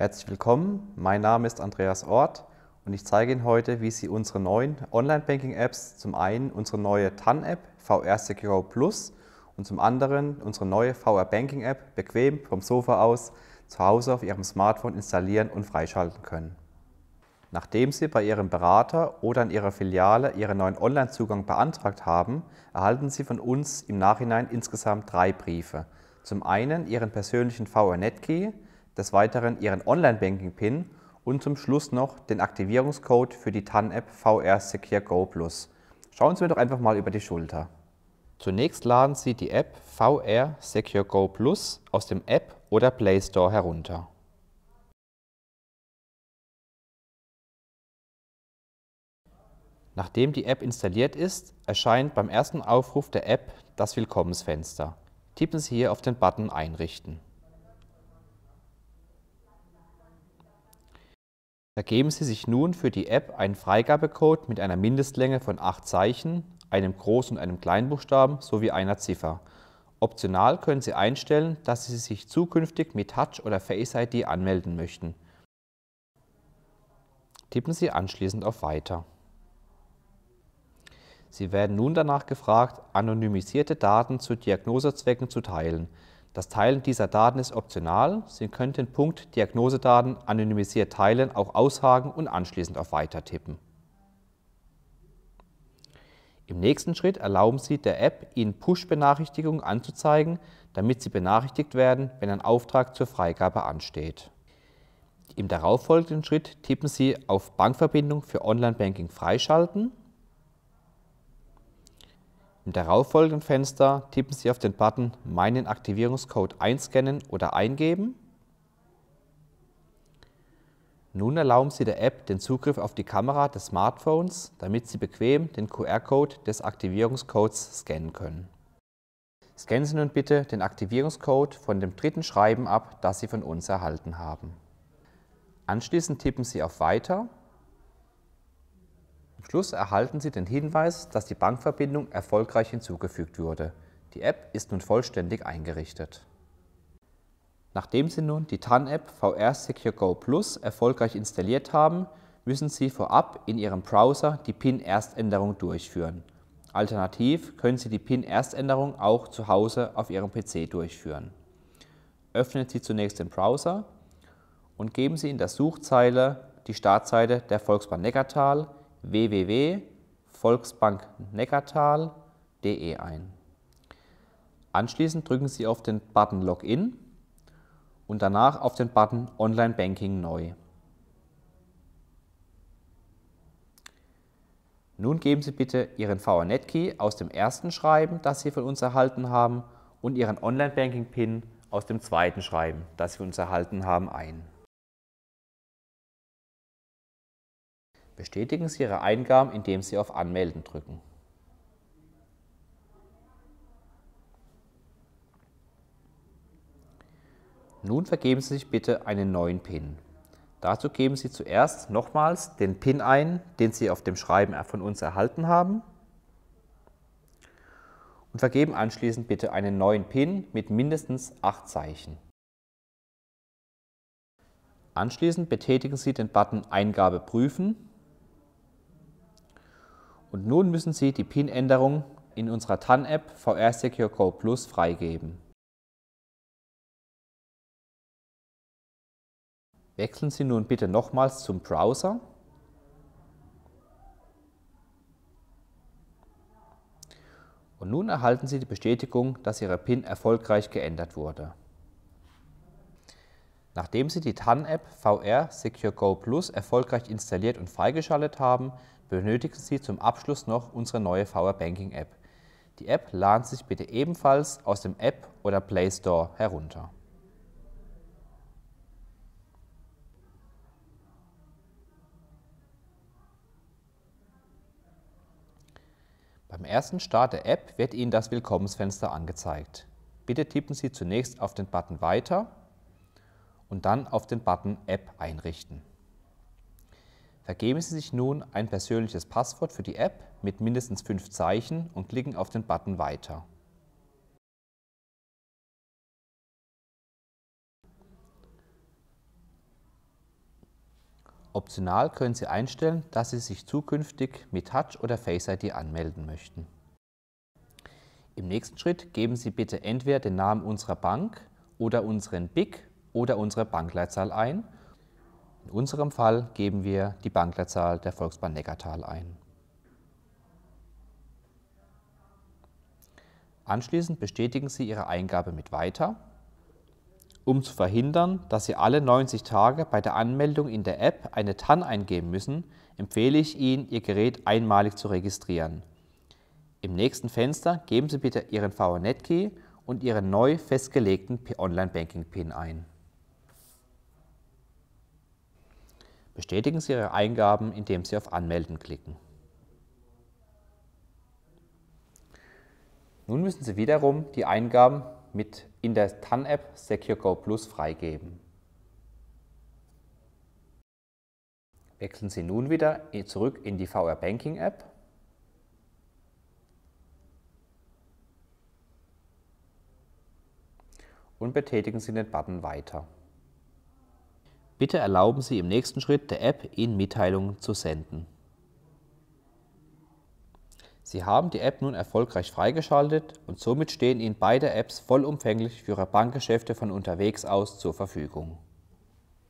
Herzlich willkommen, mein Name ist Andreas Ort und ich zeige Ihnen heute, wie Sie unsere neuen Online-Banking-Apps, zum einen unsere neue TAN-App VR Secure Plus und zum anderen unsere neue VR Banking-App bequem vom Sofa aus zu Hause auf Ihrem Smartphone installieren und freischalten können. Nachdem Sie bei Ihrem Berater oder an Ihrer Filiale Ihren neuen Online-Zugang beantragt haben, erhalten Sie von uns im Nachhinein insgesamt drei Briefe. Zum einen Ihren persönlichen vr netkey des Weiteren Ihren Online-Banking-PIN und zum Schluss noch den Aktivierungscode für die TAN-App VR Secure Go Plus. Schauen Sie mir doch einfach mal über die Schulter. Zunächst laden Sie die App VR Secure Go Plus aus dem App oder Play Store herunter. Nachdem die App installiert ist, erscheint beim ersten Aufruf der App das Willkommensfenster. Tippen Sie hier auf den Button Einrichten. Vergeben Sie sich nun für die App einen Freigabecode mit einer Mindestlänge von 8 Zeichen, einem Groß- und einem Kleinbuchstaben sowie einer Ziffer. Optional können Sie einstellen, dass Sie sich zukünftig mit Touch oder Face ID anmelden möchten. Tippen Sie anschließend auf Weiter. Sie werden nun danach gefragt, anonymisierte Daten zu Diagnosezwecken zu teilen. Das Teilen dieser Daten ist optional. Sie könnten Punkt Diagnosedaten anonymisiert teilen, auch aushaken und anschließend auf Weiter tippen. Im nächsten Schritt erlauben Sie der App, Ihnen Push-Benachrichtigungen anzuzeigen, damit Sie benachrichtigt werden, wenn ein Auftrag zur Freigabe ansteht. Im darauffolgenden Schritt tippen Sie auf Bankverbindung für Online-Banking freischalten im darauffolgenden Fenster tippen Sie auf den Button Meinen Aktivierungscode einscannen oder eingeben. Nun erlauben Sie der App den Zugriff auf die Kamera des Smartphones, damit Sie bequem den QR-Code des Aktivierungscodes scannen können. Scannen Sie nun bitte den Aktivierungscode von dem dritten Schreiben ab, das Sie von uns erhalten haben. Anschließend tippen Sie auf Weiter am Schluss erhalten Sie den Hinweis, dass die Bankverbindung erfolgreich hinzugefügt wurde. Die App ist nun vollständig eingerichtet. Nachdem Sie nun die TAN-App VR Secure Go Plus erfolgreich installiert haben, müssen Sie vorab in Ihrem Browser die PIN-Erständerung durchführen. Alternativ können Sie die PIN-Erständerung auch zu Hause auf Ihrem PC durchführen. Öffnen Sie zunächst den Browser und geben Sie in der Suchzeile die Startseite der Volksbahn Neckartal www.volksbankneckartal.de ein. Anschließend drücken Sie auf den Button Login und danach auf den Button Online Banking neu. Nun geben Sie bitte Ihren VNet-Key aus dem ersten Schreiben, das Sie von uns erhalten haben, und Ihren Online-Banking-PIN aus dem zweiten Schreiben, das Sie von uns erhalten haben, ein. Bestätigen Sie Ihre Eingaben, indem Sie auf Anmelden drücken. Nun vergeben Sie sich bitte einen neuen PIN. Dazu geben Sie zuerst nochmals den PIN ein, den Sie auf dem Schreiben von uns erhalten haben und vergeben anschließend bitte einen neuen PIN mit mindestens 8 Zeichen. Anschließend betätigen Sie den Button Eingabe prüfen und nun müssen Sie die PIN-Änderung in unserer TAN-App VR Secure Go Plus freigeben. Wechseln Sie nun bitte nochmals zum Browser und nun erhalten Sie die Bestätigung, dass Ihre PIN erfolgreich geändert wurde. Nachdem Sie die TAN-App VR Secure Go Plus erfolgreich installiert und freigeschaltet haben, benötigen Sie zum Abschluss noch unsere neue VR Banking App. Die App laden Sie sich bitte ebenfalls aus dem App oder Play Store herunter. Beim ersten Start der App wird Ihnen das Willkommensfenster angezeigt. Bitte tippen Sie zunächst auf den Button Weiter und dann auf den Button App einrichten. Vergeben Sie sich nun ein persönliches Passwort für die App mit mindestens fünf Zeichen und klicken auf den Button Weiter. Optional können Sie einstellen, dass Sie sich zukünftig mit Touch oder Face ID anmelden möchten. Im nächsten Schritt geben Sie bitte entweder den Namen unserer Bank oder unseren BIC oder unsere Bankleitzahl ein in unserem Fall geben wir die Bankleitzahl der Volksbahn Neckartal ein. Anschließend bestätigen Sie Ihre Eingabe mit Weiter, um zu verhindern, dass Sie alle 90 Tage bei der Anmeldung in der App eine TAN eingeben müssen, empfehle ich Ihnen, Ihr Gerät einmalig zu registrieren. Im nächsten Fenster geben Sie bitte Ihren VNet-Key und Ihren neu festgelegten Online-Banking-PIN ein. Bestätigen Sie Ihre Eingaben, indem Sie auf Anmelden klicken. Nun müssen Sie wiederum die Eingaben mit in der TAN-App SecureGo Plus freigeben. Wechseln Sie nun wieder zurück in die VR Banking App. Und betätigen Sie den Button Weiter. Bitte erlauben Sie im nächsten Schritt der App, Ihnen Mitteilungen zu senden. Sie haben die App nun erfolgreich freigeschaltet und somit stehen Ihnen beide Apps vollumfänglich für Ihre Bankgeschäfte von unterwegs aus zur Verfügung.